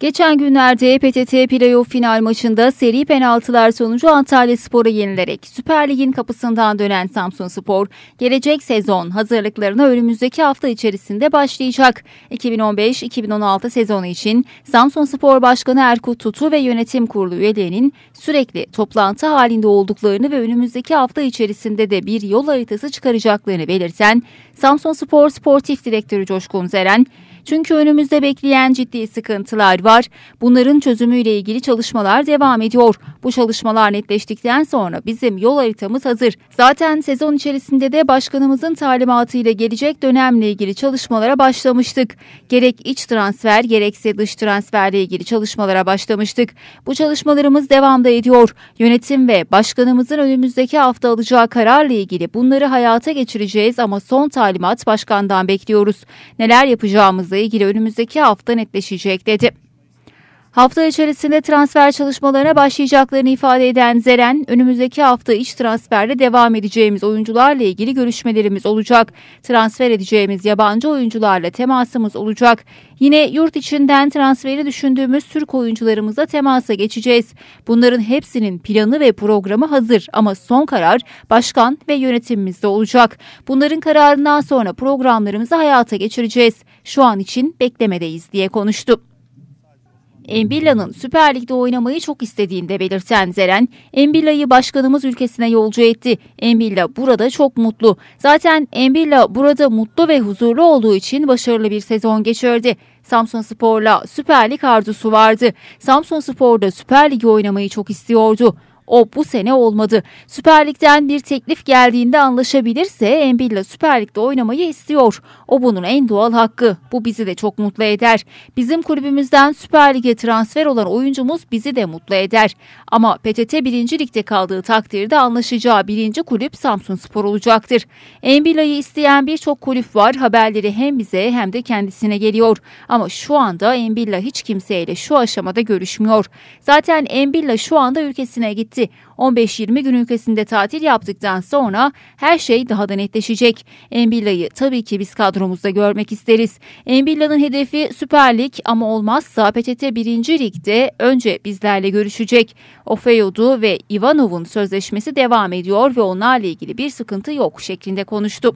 Geçen günlerde PTT playoff final maçında seri penaltılar sonucu Antalya Spor'a yenilerek Süper Lig'in kapısından dönen Samsun Spor, gelecek sezon hazırlıklarına önümüzdeki hafta içerisinde başlayacak. 2015-2016 sezonu için Samsun Spor Başkanı Erkut Tutu ve yönetim kurulu üyelerinin sürekli toplantı halinde olduklarını ve önümüzdeki hafta içerisinde de bir yol haritası çıkaracaklarını belirten Samsun Spor Sportif Direktörü Coşkun Zeren, çünkü önümüzde bekleyen ciddi sıkıntılar var. Bunların çözümüyle ilgili çalışmalar devam ediyor. Bu çalışmalar netleştikten sonra bizim yol haritamız hazır. Zaten sezon içerisinde de başkanımızın talimatıyla gelecek dönemle ilgili çalışmalara başlamıştık. Gerek iç transfer gerekse dış transferle ilgili çalışmalara başlamıştık. Bu çalışmalarımız devamda ediyor. Yönetim ve başkanımızın önümüzdeki hafta alacağı kararla ilgili bunları hayata geçireceğiz ama son talimat başkandan bekliyoruz. Neler yapacağımızı ilgili önümüzdeki hafta netleşecek dedi. Hafta içerisinde transfer çalışmalarına başlayacaklarını ifade eden Zeren, önümüzdeki hafta iç transferde devam edeceğimiz oyuncularla ilgili görüşmelerimiz olacak. Transfer edeceğimiz yabancı oyuncularla temasımız olacak. Yine yurt içinden transferi düşündüğümüz Türk oyuncularımızla temasa geçeceğiz. Bunların hepsinin planı ve programı hazır ama son karar başkan ve yönetimimizde olacak. Bunların kararından sonra programlarımızı hayata geçireceğiz. Şu an için beklemedeyiz diye konuştu. Embilla'nın Süper Lig'de oynamayı çok istediğini de belirten Zeren, Embilla'yı başkanımız ülkesine yolcu etti. Embilla burada çok mutlu. Zaten Embilla burada mutlu ve huzurlu olduğu için başarılı bir sezon geçirdi. Samsun Spor'la Süper Lig arzusu vardı. Samsun Spor'da Süper Lig'i oynamayı çok istiyordu. O bu sene olmadı. Süper Lig'den bir teklif geldiğinde anlaşabilirse Embilla Süper Lig'de oynamayı istiyor. O bunun en doğal hakkı. Bu bizi de çok mutlu eder. Bizim kulübümüzden Süper Lig'e transfer olan oyuncumuz bizi de mutlu eder. Ama PTT 1. Lig'de kaldığı takdirde anlaşacağı birinci kulüp Samsun Spor olacaktır. Embilla'yı isteyen birçok kulüp var. Haberleri hem bize hem de kendisine geliyor. Ama şu anda Embilla hiç kimseyle şu aşamada görüşmüyor. Zaten Embilla şu anda ülkesine gitti etti. 15-20 gün ülkesinde tatil yaptıktan sonra her şey daha da netleşecek. Embilla'yı tabii ki biz kadromuzda görmek isteriz. Embilla'nın hedefi Süper Lig ama olmazsa PTT 1. Lig'de önce bizlerle görüşecek. Ofeyodu ve Ivanov'un sözleşmesi devam ediyor ve onlarla ilgili bir sıkıntı yok şeklinde konuştu.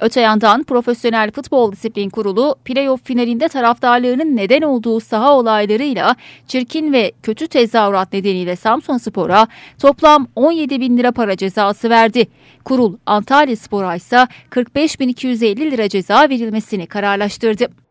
Öte yandan Profesyonel Futbol Disiplin Kurulu playoff finalinde taraftarlarının neden olduğu saha olaylarıyla çirkin ve kötü tezahürat nedeniyle Samsun Spor'a toplam 17 bin lira para cezası verdi. Kurul Antalya Spor'a ise 45.250 lira ceza verilmesini kararlaştırdı.